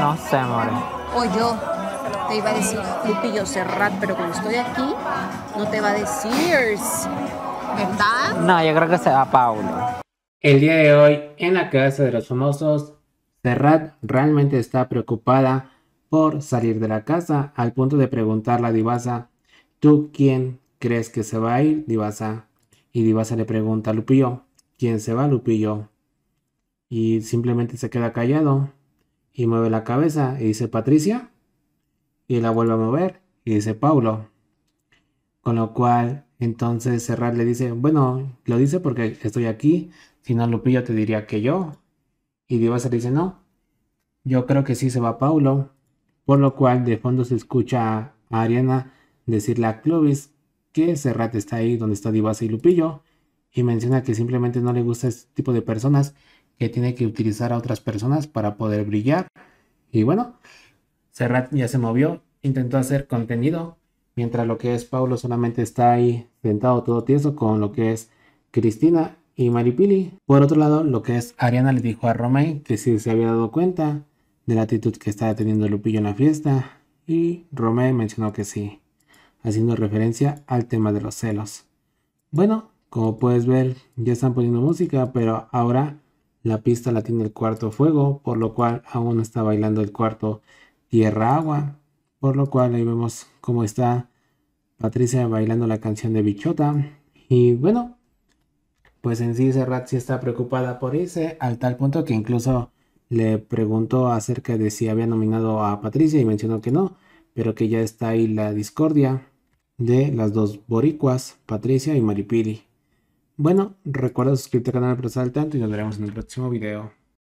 No sé, amore. O yo te iba a decir Lupillo Serrat, pero cuando estoy aquí no te va a decir, ¿verdad? No, yo creo que se va Paulo. El día de hoy, en la casa de los famosos, Serrat realmente está preocupada por salir de la casa al punto de preguntarle a Divasa, ¿tú quién crees que se va a ir, Divasa? Y Divasa le pregunta a Lupillo, ¿quién se va, Lupillo? Y simplemente se queda callado y mueve la cabeza y dice Patricia y la vuelve a mover y dice Paulo. Con lo cual, entonces Serrat le dice, bueno, lo dice porque estoy aquí, si no Lupillo te diría que yo. Y Divasa le dice, no, yo creo que sí se va Paulo. Por lo cual de fondo se escucha a Ariana decirle a Clovis que Serrat está ahí donde está Divasa y Lupillo y menciona que simplemente no le gusta este tipo de personas que tiene que utilizar a otras personas para poder brillar. Y bueno, Serrat ya se movió, intentó hacer contenido, mientras lo que es Paulo solamente está ahí sentado todo tieso con lo que es Cristina y Maripili. Por otro lado, lo que es Ariana le dijo a Romei que si se había dado cuenta de la actitud que estaba teniendo Lupillo en la fiesta y Romei mencionó que sí, haciendo referencia al tema de los celos. Bueno, como puedes ver, ya están poniendo música, pero ahora la pista la tiene el cuarto fuego, por lo cual aún está bailando el cuarto tierra-agua. Por lo cual ahí vemos cómo está Patricia bailando la canción de Bichota. Y bueno, pues en sí Serrat sí está preocupada por irse, al tal punto que incluso le preguntó acerca de si había nominado a Patricia y mencionó que no, pero que ya está ahí la discordia de las dos boricuas, Patricia y Maripiri. Bueno, recuerda suscribirte al canal para estar al tanto y nos veremos en el próximo video.